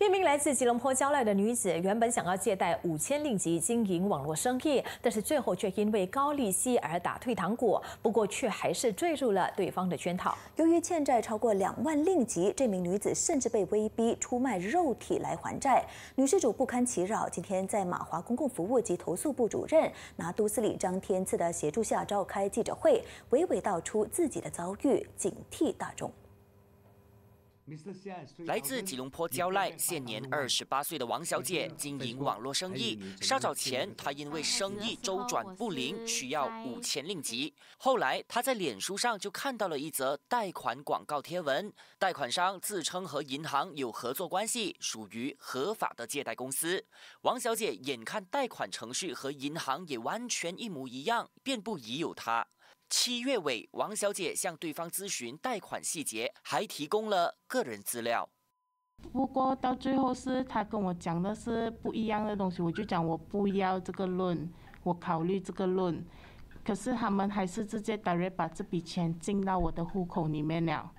一名来自吉隆坡郊外的女子，原本想要借贷五千令吉经营网络生意，但是最后却因为高利息而打退堂鼓。不过却还是坠入了对方的圈套。由于欠债超过两万令吉，这名女子甚至被威逼出卖肉体来还债。女事主不堪其扰，今天在马华公共服务及投诉部主任拿督斯里张天赐的协助下召开记者会，娓娓道出自己的遭遇，警惕大众。来自吉隆坡蕉赖，现年二十八岁的王小姐经营网络生意，稍早前，她因为生意周转不灵，需要五千令吉。后来她在脸书上就看到了一则贷款广告贴文，贷款商自称和银行有合作关系，属于合法的借贷公司。王小姐眼看贷款程序和银行也完全一模一样，便不疑有他。七月尾，王小姐向对方咨询贷款细节，还提供了个人资料。不过到最后，是他跟我讲的是不一样的东西，我就讲我不要这个论，我考虑这个论。可是他们还是直接打雷把这笔钱进到我的户口里面了。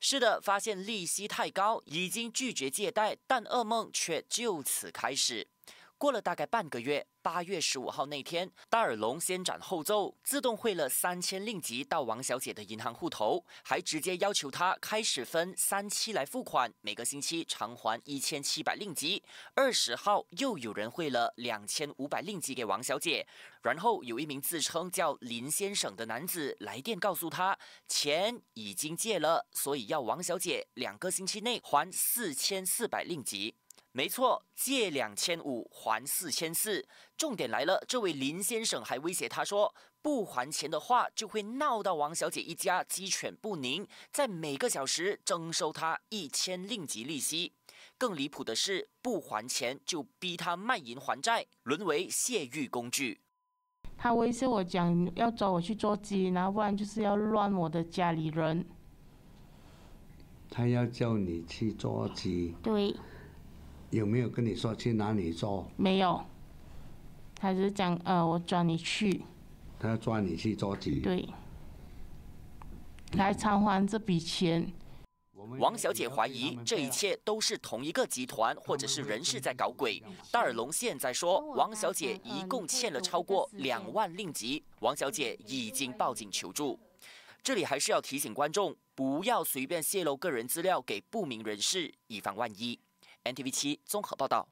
是的，发现利息太高，已经拒绝借贷，但噩梦却就此开始。过了大概半个月，八月十五号那天，大耳龙先斩后奏，自动汇了三千令吉到王小姐的银行户头，还直接要求她开始分三期来付款，每个星期偿还一千七百令吉。二十号又有人汇了两千五百令吉给王小姐，然后有一名自称叫林先生的男子来电告诉他，钱已经借了，所以要王小姐两个星期内还四千四百令吉。没错，借两千五还四千四。重点来了，这位林先生还威胁他说，不还钱的话就会闹到王小姐一家鸡犬不宁，在每个小时征收他一千令吉利息。更离谱的是，不还钱就逼他卖淫还债，沦为泄欲工具。他威胁我讲，要找我去做鸡，然后不然就是要乱我的家里人。他要叫你去做鸡？对。有没有跟你说去哪里做？没有，他是讲呃，我抓你去。他要抓你去做集。对。来偿还这笔钱。王小姐怀疑这一切都是同一个集团或者是人士在搞鬼。大耳龙现在说，王小姐一共欠了超过两万令吉。王小姐已经报警求助。这里还是要提醒观众，不要随便泄露个人资料给不明人士，以防万一。ntv 七综合报道。